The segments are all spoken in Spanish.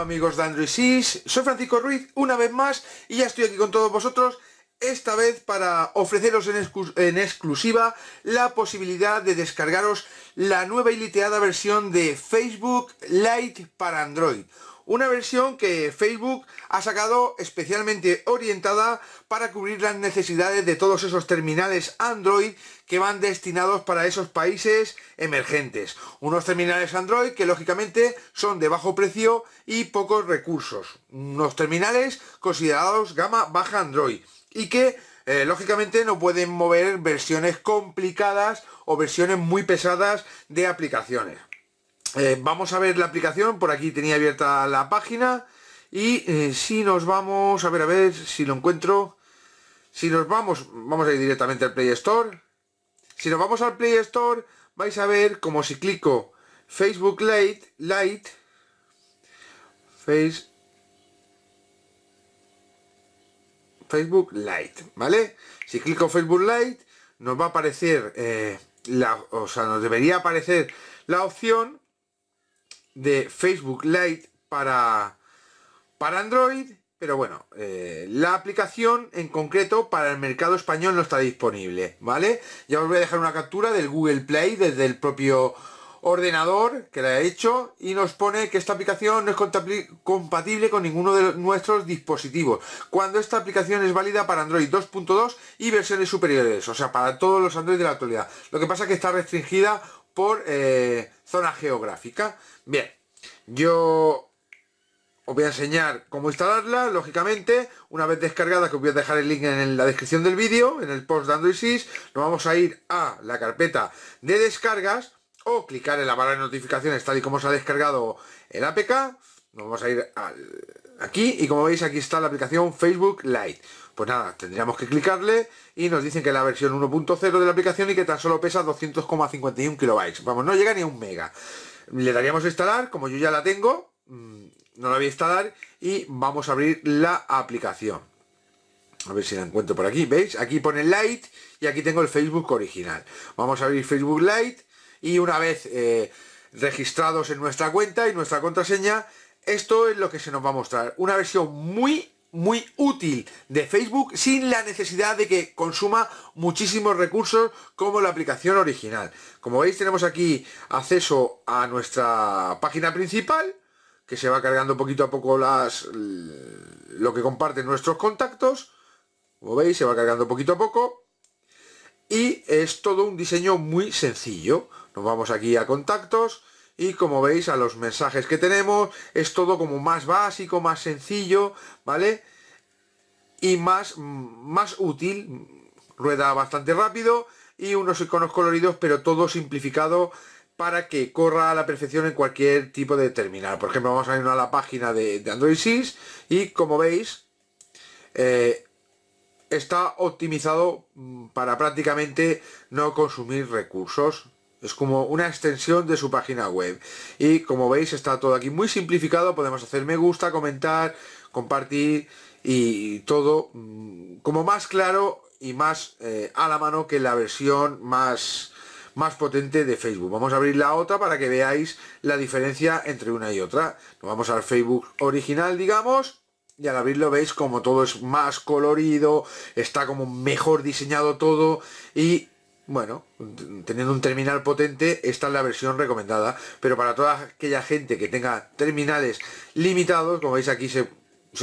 amigos de Android Sis, soy Francisco Ruiz una vez más y ya estoy aquí con todos vosotros esta vez para ofreceros en, en exclusiva la posibilidad de descargaros la nueva y liteada versión de Facebook Lite para Android una versión que Facebook ha sacado especialmente orientada para cubrir las necesidades de todos esos terminales Android que van destinados para esos países emergentes. Unos terminales Android que lógicamente son de bajo precio y pocos recursos. Unos terminales considerados gama baja Android y que eh, lógicamente no pueden mover versiones complicadas o versiones muy pesadas de aplicaciones. Eh, vamos a ver la aplicación, por aquí tenía abierta la página y eh, si nos vamos, a ver, a ver si lo encuentro, si nos vamos, vamos a ir directamente al Play Store, si nos vamos al Play Store vais a ver como si clico Facebook Lite, Lite, Face, Facebook Lite, ¿vale? Si clico Facebook Lite nos va a aparecer, eh, la, o sea, nos debería aparecer la opción de Facebook Lite para, para Android, pero bueno, eh, la aplicación en concreto para el mercado español no está disponible, ¿vale? Ya os voy a dejar una captura del Google Play desde el propio ordenador que la he hecho y nos pone que esta aplicación no es compatible con ninguno de nuestros dispositivos cuando esta aplicación es válida para Android 2.2 y versiones superiores o sea para todos los Android de la actualidad lo que pasa es que está restringida por eh, zona geográfica. Bien, yo os voy a enseñar cómo instalarla, lógicamente, una vez descargada, que os voy a dejar el link en la descripción del vídeo, en el post de Android nos vamos a ir a la carpeta de descargas, o clicar en la barra de notificaciones tal y como se ha descargado el APK, nos vamos a ir al aquí y como veis aquí está la aplicación Facebook Lite. Pues nada, tendríamos que clicarle y nos dicen que la versión 1.0 de la aplicación y que tan solo pesa 200,51 kilobytes. Vamos, no llega ni a un mega. Le daríamos a instalar, como yo ya la tengo, mm, no la voy a instalar y vamos a abrir la aplicación. A ver si la encuentro por aquí, ¿veis? Aquí pone Lite y aquí tengo el Facebook original. Vamos a abrir Facebook Lite y una vez eh, registrados en nuestra cuenta y nuestra contraseña, esto es lo que se nos va a mostrar. Una versión muy muy útil de Facebook sin la necesidad de que consuma muchísimos recursos como la aplicación original. Como veis tenemos aquí acceso a nuestra página principal que se va cargando poquito a poco las lo que comparten nuestros contactos. Como veis se va cargando poquito a poco y es todo un diseño muy sencillo. Nos vamos aquí a contactos y como veis a los mensajes que tenemos es todo como más básico más sencillo vale y más más útil rueda bastante rápido y unos iconos coloridos pero todo simplificado para que corra a la perfección en cualquier tipo de terminal por ejemplo vamos a irnos a la página de, android 6 y como veis eh, está optimizado mm, para prácticamente no consumir recursos es como una extensión de su página web. Y como veis está todo aquí muy simplificado, podemos hacer me gusta, comentar, compartir y todo mm, como más claro y más eh, a la mano que la versión más más potente de Facebook. Vamos a abrir la otra para que veáis la diferencia entre una y otra. Nos vamos al Facebook original, digamos, y al abrirlo veis como todo es más colorido, está como mejor diseñado todo y bueno, teniendo un terminal potente, esta es la versión recomendada. Pero para toda aquella gente que tenga terminales limitados, como veis aquí se,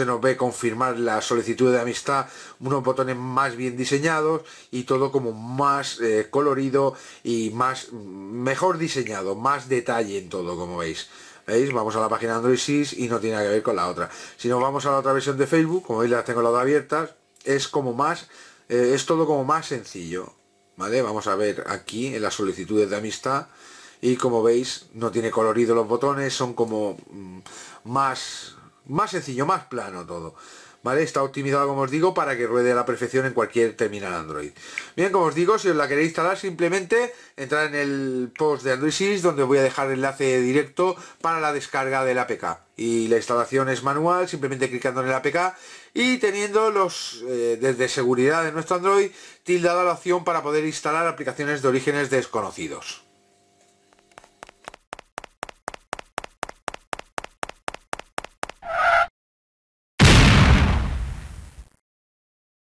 nos ve confirmar la solicitud de amistad, unos botones más bien diseñados y todo como más eh, colorido y más mm, mejor diseñado, más detalle en todo, como veis. ¿Veis? Vamos a la página Android 6 y no tiene nada que ver con la otra. Si nos vamos a la otra versión de Facebook, como veis las tengo las abiertas, es como más, eh, es todo como más sencillo Vamos a ver aquí en las solicitudes de amistad y como veis no tiene colorido los botones, son como mm, más, más sencillo, más plano todo. Está optimizado, como os digo, para que ruede a la perfección en cualquier terminal Android. Bien, como os digo, si os la queréis instalar, simplemente entrar en el post de Android Series donde voy a dejar el enlace directo para la descarga del APK. Y la instalación es manual, simplemente clicando en el APK y teniendo los eh, desde seguridad de nuestro Android tildada la opción para poder instalar aplicaciones de orígenes desconocidos.